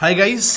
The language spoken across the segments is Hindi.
हाय गाइस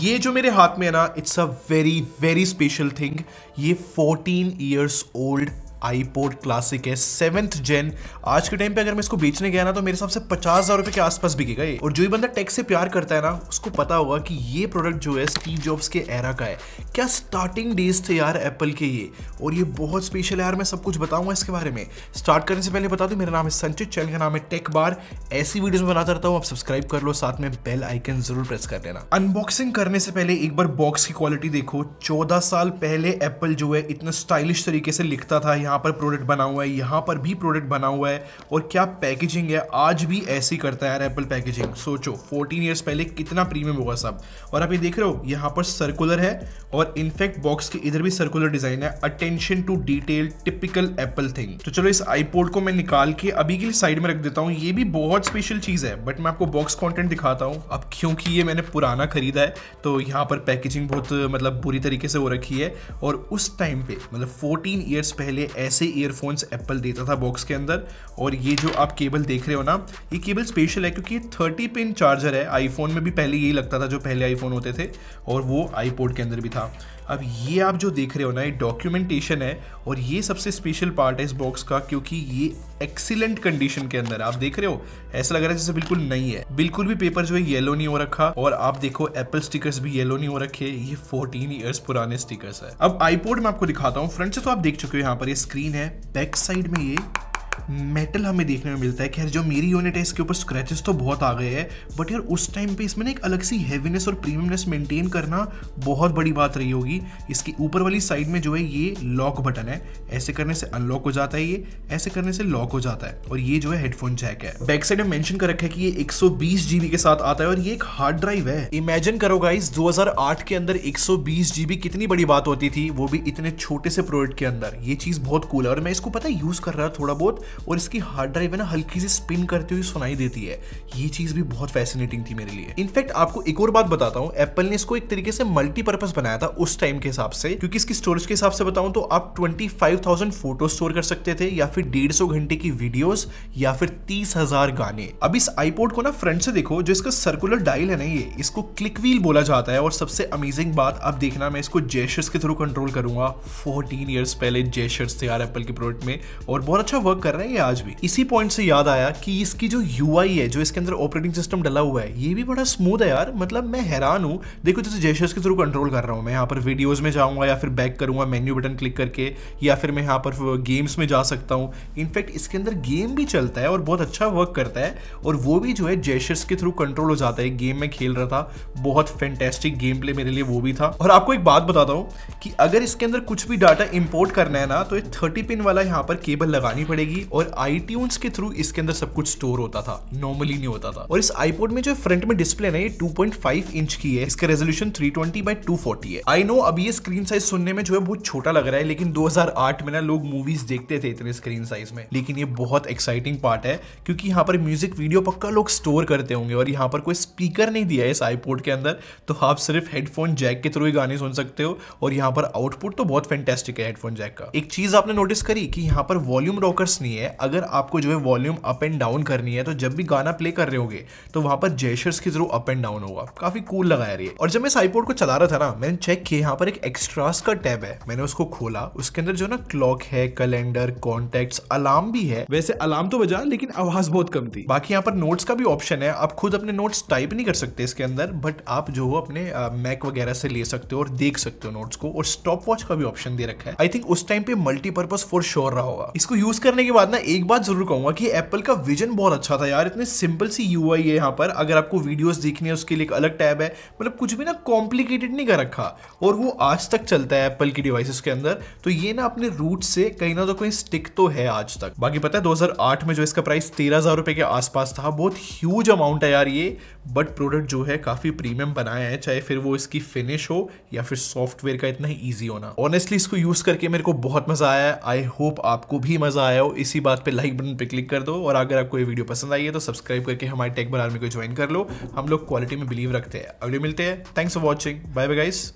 ये जो मेरे हाथ में है ना it's a very very special thing ये 14 इयर्स ओल्ड आईपोर्ट क्लासिक है सेवेंथ जेन आज के टाइम पे अगर मैं इसको बेचने गया ना तो मेरे हिसाब से पचास हजार रुपए के आसपास बिकेगा ये और जो भी बंदा टेक से प्यार करता है ना उसको पता होगा कि ये प्रोडक्ट जो है स्टीव जॉब्स के एरा का है क्या स्टार्टिंग डेज थे यार एप्पल के ये और ये बहुत स्पेशल है यार मैं सब कुछ बताऊंगा इसके बारे में स्टार्ट करने से पहले बता दू मेरा नाम है संचित चैनल का नाम है टेक बार ऐसी वीडियो में बनाता रहता हूँ आप सब्सक्राइब कर लो साथ में बेल आइकन जरूर प्रेस कर लेना अनबॉक्सिंग करने से पहले एक बार बॉक्स की क्वालिटी देखो चौदह साल पहले एप्पल जो है इतना स्टाइलिश तरीके से लिखता था यहाँ यहाँ पर प्रोडक्ट बना हुआ है यहाँ पर भी प्रोडक्ट बना हुआ है और क्या पैकेजिंग है आज भी ऐसी करता है यार एप्पल पैकेजिंग सोचो 14 ईयर्स पहले कितना प्रीमियम होगा सब और आप ये देख रहे हो यहाँ पर सर्कुलर है और इनफेक्ट बॉक्स के इधर भी सर्कुलर डिज़ाइन है attention to detail typical Apple thing तो चलो इस आईपोर्ट को मैं निकाल के अभी के लिए साइड में रख देता हूँ ये भी बहुत स्पेशल चीज़ है बट मैं आपको बॉक्स कॉन्टेंट दिखाता हूँ अब क्योंकि ये मैंने पुराना खरीदा है तो यहाँ पर पैकेजिंग बहुत मतलब बुरी तरीके से हो रखी है और उस टाइम पे मतलब 14 ईयर्स पहले ऐसे ईयरफोन्स एप्पल देता था बॉक्स के अंदर और ये जो आप केबल देख रहे हो ना ये केबल स्पेशल है क्योंकि थर्टी पिन चार्जर है आईफोन में भी पहले यही लगता था जो पहले आईफोन होते थे और वो आईपोर्ट के अंदर भी था अब ये आप जो देख रहे हो ना ये डॉक्यूमेंटेशन है और ये सबसे स्पेशल पार्ट है इस बॉक्स का क्योंकि ये एक्सीलेंट कंडीशन के अंदर आप देख रहे हो ऐसा लग रहा है जैसे बिल्कुल नहीं है बिल्कुल भी पेपर जो है येलो नहीं हो रखा और आप देखो एप्पल स्टिकर्स भी येलो नहीं हो रखे ये 14 इयर्स पुराने स्टिकर्स है अब आईपोड में आपको दिखाता हूँ फ्रंट से तो आप देख चुके हो यहाँ पर ये स्क्रीन है बैक साइड में ये मेटल हमें देखने में मिलता है कि यार जो मेरी यूनिट है इसके ऊपर स्क्रैचेस तो बहुत आ गए हैं बट यार उस टाइम पे इसमें ना एक अलग सी हैवीनेस और प्रीमियमनेस मेंटेन करना बहुत बड़ी बात रही होगी इसकी ऊपर वाली साइड में जो है ये लॉक बटन है ऐसे करने से अनलॉक हो जाता है ये ऐसे करने से लॉक हो जाता है और ये जो है हेडफोन जैक है बैक साइड में मैंशन कर रखा है कि ये एक जीबी के साथ आता है और ये एक हार्ड ड्राइव है इमेजिन करो गाइस 2008 के अंदर एक जीबी कितनी बड़ी बात होती थी वो भी इतने छोटे से प्रोडक्ट के अंदर ये चीज बहुत कूल है और मैं इसको पता यूज कर रहा थोड़ा बहुत और इसकी हार्ड ड्राइव है ना हल्की सी स्पिन करती हुई सुनाई देती है ये चीज़ भी बहुत फैसिनेटिंग थी मेरे लिए इनफैक्ट आपको एक और बात बताता हूँ एप्पल ने इसको एक तरीके से मल्टीपर्पज बनाया था उस टाइम के हिसाब से क्योंकि इसकी स्टोरेज के हिसाब से बताऊँ तो आप ट्वेंटी फाइव फोटो स्टोर कर सकते थे या फिर डेढ़ घंटे की वीडियोस या फिर तीस गाने अब इस आईपोड को ना फ्रंट से देखो जो इसका सर्कुलर डायल है ना ये इसको क्लिक व्हील बोला जाता है और सबसे अमेजिंग बात आप देखना मैं इसको जेशर्स के थ्रू कंट्रोल करूंगा 14 इयर्स पहले जेशर्स थे यार एप्पल के प्रोडक्ट में और बहुत अच्छा वर्क कर कर रहा है ये आज भी इसी पॉइंट से याद आया कि इसकी जो यू है जो इसके अंदर ऑपरेटिंग सिस्टम डला हुआ है ये भी बड़ा स्मूथ है यार मतलब मैं हैरान हूँ देखो जैसे जेशर्स के थ्रू कंट्रोल कर रहा हूँ मैं यहाँ पर वीडियोज में जाऊँगा या फिर बैक करूंगा मेन्यू बटन क्लिक करके या फिर मैं यहाँ पर गेम्स में जा सकता हूँ इनफैक्ट इसके अंदर गेम भी चलता है और बहुत अच्छा वर्क करता है और वो भी जो है जेशर्स के थ्रू कंट्रोल हो जाता है गेम में खेल रहा था बहुत फैंटेस्टिक गेम प्ले मेरे लिए वो भी था और आपको एक बात बताता हूँ कि अगर इसके अंदर कुछ भी डाटा इम्पोर्ट करना है ना तो ये थर्टी पिन वाला यहाँ पर केबल लगानी पड़ेगी थी और आई के थ्रू इसके अंदर सब कुछ स्टोर होता था नॉर्मली नहीं होता था और इस आईपोड में जो फ्रंट में डिस्प्ले ना ये 2.5 इंच की है इसका रेजोल्यूशन 320 ट्वेंटी बाई टू है आई नो अभी ये स्क्रीन साइज सुनने में जो है बहुत छोटा लग रहा है लेकिन 2008 में ना लोग मूवीज देखते थे इतने स्क्रीन साइज में लेकिन ये बहुत एक्साइटिंग पार्ट है क्योंकि यहाँ पर म्यूजिक वीडियो पक्का लोग स्टोर करते होंगे और यहाँ पर कोई स्पीकर नहीं दिया है इस आईपोड के अंदर तो आप सिर्फ हेडफोन जैक के थ्रू ही गाने सुन सकते हो और यहाँ पर आउटपुट तो बहुत फैंटेस्टिक है हेडफोन जैक का एक चीज आपने नोटिस करी कि यहाँ पर वॉल्यूम रॉकर्स नहीं नहीं है अगर आपको जो है वॉल्यूम अप एंड डाउन करनी है तो जब भी गाना प्ले कर रहे होगे तो वहां पर जेशर्स के थ्रू अप एंड डाउन होगा काफी कूल लगा रही है और जब मैं साइपोर्ट को चला रहा था ना मैंने चेक किया यहाँ पर एक एक्स्ट्रास का टैब है मैंने उसको खोला उसके अंदर जो ना क्लॉक है कैलेंडर कॉन्टेक्ट अलार्म भी है वैसे अलार्म तो बजा लेकिन आवाज बहुत कम थी बाकी यहाँ पर नोट्स का भी ऑप्शन है आप खुद अपने नोट्स टाइप नहीं कर सकते इसके अंदर बट आप जो हो अपने मैक वगैरह से ले सकते हो और देख सकते हो नोट्स को और स्टॉप वॉच का भी ऑप्शन दे रखा है आई थिंक उस टाइम पे मल्टीपर्पज फॉर श्योर रहा होगा इसको यूज करने के बाद बाद ना एक बात जरूर कहूंगा कि एप्पल का विजन बहुत अच्छा था यार इतने सिंपल सी यू है यहाँ पर अगर आपको वीडियोस देखनी है उसके लिए एक अलग टैब है मतलब कुछ भी ना कॉम्प्लिकेटेड नहीं कर रखा और वो आज तक चलता है एप्पल की डिवाइसेस के अंदर तो ये ना अपने रूट से कहीं ना तो कहीं स्टिक तो है आज तक बाकी पता है दो में जो इसका प्राइस तेरह हज़ार के आसपास था बहुत ह्यूज अमाउंट है यार ये बट प्रोडक्ट जो है काफ़ी प्रीमियम बनाया है चाहे फिर वो इसकी फिनिश हो या फिर सॉफ्टवेयर का इतना ही ईजी होना ऑनेस्टली इसको यूज़ करके मेरे को बहुत मज़ा आया आई होप आपको भी मज़ा आया हो इसी इसी बात पे लाइक बटन पे क्लिक कर दो और अगर आपको ये वीडियो पसंद आई है तो सब्सक्राइब करके हमारे टेक बार आर्मी को ज्वाइन कर लो हम लोग क्वालिटी में बिलीव रखते हैं अगले मिलते हैं thanks for watching bye bye guys